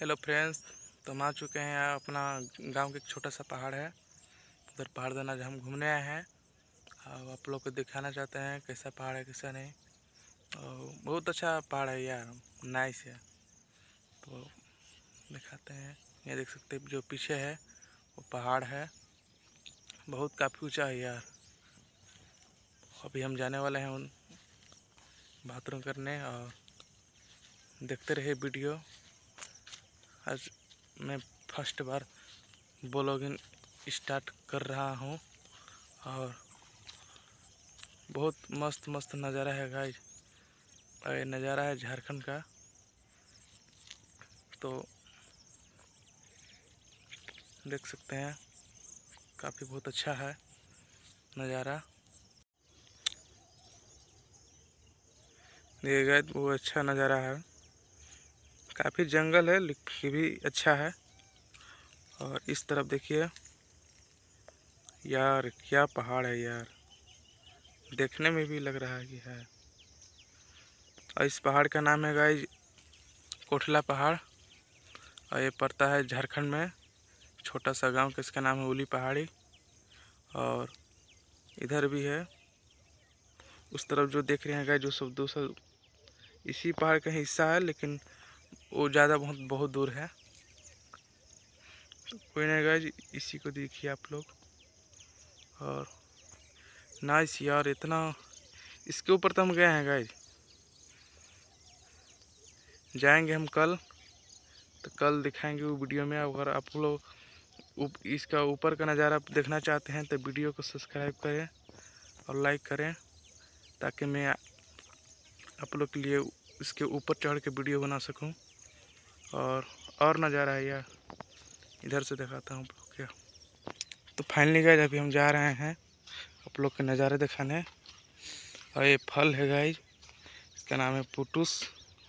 hello friends तो हम आ चुके हैं अपना गांव के एक छोटा सा पहाड़ है उधर पहाड़ देना हम घूमने आए हैं और आप लोग को दिखाना चाहते हैं कैसा पहाड़ है कैसा नहीं और बहुत अच्छा पहाड़ है यार नाइस है तो दिखाते हैं ये देख सकते हैं जो पीछे है वो पहाड़ है बहुत काफ़ी ऊँचा है यार अभी हम जाने वाले हैं उन बाथरूम करने और देखते रहे वीडियो आज मैं फर्स्ट बार ब्लॉगिंग स्टार्ट कर रहा हूँ और बहुत मस्त मस्त नज़ारा है गाइस ये नज़ारा है झारखंड का तो देख सकते हैं काफ़ी बहुत अच्छा है नज़ारा देखिए गए वो अच्छा नज़ारा है काफ़ी जंगल है ये भी अच्छा है और इस तरफ देखिए यार क्या पहाड़ है यार देखने में भी लग रहा है कि है और इस पहाड़ का नाम है गाई कोठला पहाड़ और ये पड़ता है झारखंड में छोटा सा गांव किसका नाम है उली पहाड़ी और इधर भी है उस तरफ जो देख रहे हैं गाय जो सब दूसरा इसी पहाड़ का हिस्सा है लेकिन वो ज़्यादा बहुत बहुत दूर है तो कोई नहीं गाइज इसी को देखिए आप लोग और नाइस यार इतना इसके ऊपर तो हम गए हैं गाइज जाएंगे हम कल तो कल दिखाएंगे वो वीडियो में अगर आप लोग इसका ऊपर का नज़ारा देखना चाहते हैं तो वीडियो को सब्सक्राइब करें और लाइक करें ताकि मैं आप लोग के लिए इसके ऊपर चढ़ के वीडियो बना सकूं और और नज़ारा है यार इधर से दिखाता हूँ आप लोग क्या तो फाइनली गाइज अभी हम जा रहे हैं आप लोग के नज़ारे दिखाने और ये फल है गाइज इसका नाम है पुटूस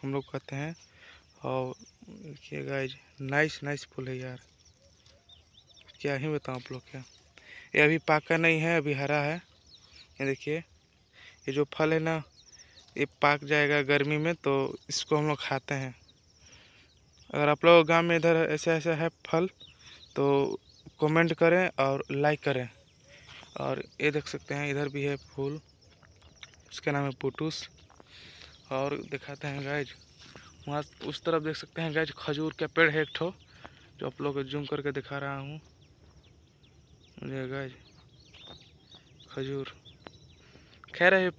हम लोग कहते हैं और देखिए गाइज नाइस नाइस फूल है यार क्या ही बताऊँ आप लोग क्या ये अभी पाका नहीं है अभी हरा है ये देखिए ये जो फल है ना ये पाक जाएगा गर्मी में तो इसको हम लोग खाते हैं अगर आप लोग गांव में इधर ऐसे ऐसे है फल तो कमेंट करें और लाइक करें और ये देख सकते हैं इधर भी है फूल उसका नाम है पुटूस और दिखाते हैं गैज वहाँ उस तरफ देख सकते हैं गैज खजूर का पेड़ है एक ठो जो आप लोग को जूम करके दिखा रहा हूँ गैज खजूर खैर है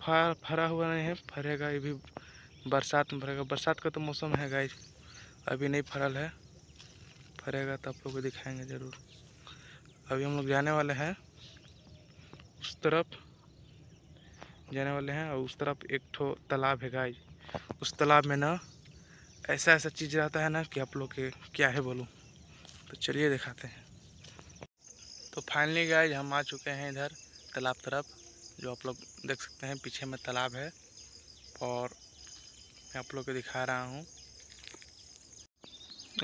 फरा हुआ नहीं है फरेगा ये भी बरसात में फरेगा बरसात का तो मौसम है गैज अभी नहीं फरल है फरेगा तो आप लोग को दिखाएंगे ज़रूर अभी हम लोग जाने वाले हैं उस तरफ जाने वाले हैं और उस तरफ एक ठो तालाब है गाय उस तालाब में ना ऐसा ऐसा चीज़ रहता है ना कि आप लोग के क्या है बोलूँ तो चलिए दिखाते हैं तो फाइनली गाय हम आ चुके हैं इधर तालाब तरफ जो आप लोग देख सकते हैं पीछे में तालाब है और मैं आप लोग को दिखा रहा हूँ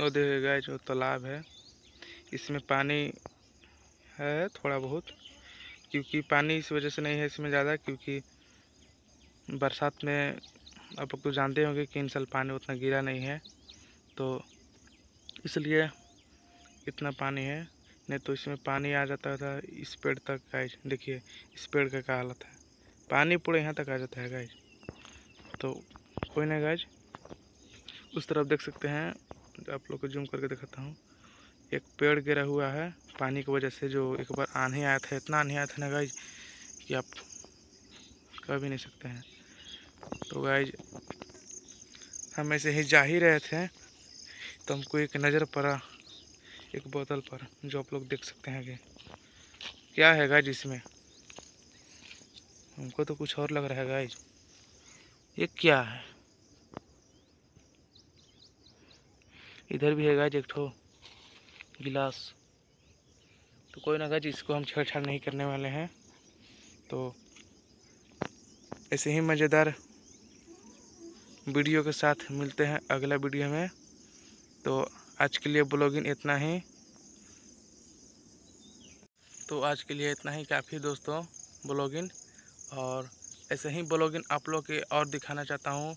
और देखिएगा जो तालाब है इसमें पानी है थोड़ा बहुत क्योंकि पानी इस वजह से नहीं है इसमें ज़्यादा क्योंकि बरसात में आप लोग तो जानते होंगे कि इन साल पानी उतना गिरा नहीं है तो इसलिए इतना पानी है नहीं तो इसमें पानी आ जाता था इस पेड़ तक गाइज देखिए इस पेड़ का क्या हालत है पानी पूरे यहाँ तक आ जाता है गाइज तो कोई ना गाइज उस तरफ देख सकते हैं आप लोग को जूम करके दिखाता हूँ एक पेड़ गिरा हुआ है पानी की वजह से जो एक बार आंधी आया था इतना आंधी आया था ना गाइज कि आप कह भी नहीं सकते हैं तो गाइज हम ऐसे ही जा ही रहे थे तो हमको एक नज़र पड़ा एक बोतल पर जो आप लोग देख सकते हैं कि क्या है गाइज इसमें हमको तो कुछ और लग रहा है गाइज ये क्या है इधर भी है गाइज एक ठो गिलास तो कोई ना गाइज इसको हम छेड़छाड़ नहीं करने वाले हैं तो ऐसे ही मज़ेदार वीडियो के साथ मिलते हैं अगला वीडियो में तो आज के लिए ब्लॉगिंग इतना ही तो आज के लिए इतना ही काफ़ी दोस्तों ब्लॉगिंग और ऐसे ही ब्लॉगिंग आप लोग के और दिखाना चाहता हूँ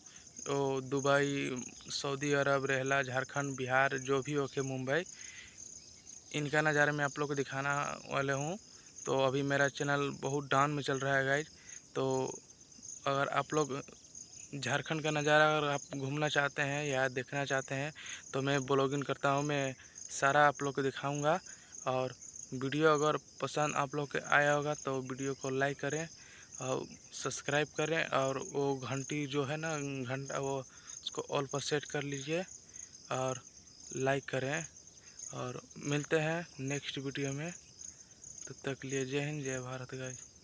दुबई सऊदी अरब रेहला झारखंड बिहार जो भी ओके मुंबई इनका नज़ारे मैं आप लोग को दिखाना वाले हूँ तो अभी मेरा चैनल बहुत डाउन में चल रहा है गाइज तो अगर आप लोग झारखंड का नज़ारा अगर आप घूमना चाहते हैं या देखना चाहते हैं तो मैं ब्लॉगिंग करता हूँ मैं सारा आप लोग को दिखाऊँगा और वीडियो अगर पसंद आप लोग के आया होगा तो वीडियो को लाइक करें और सब्सक्राइब करें और वो घंटी जो है ना घंटा वो उसको ऑल पर सेट कर लीजिए और लाइक करें और मिलते हैं नेक्स्ट वीडियो में तब तो तक लिए जय हिंद जय भारत गाइस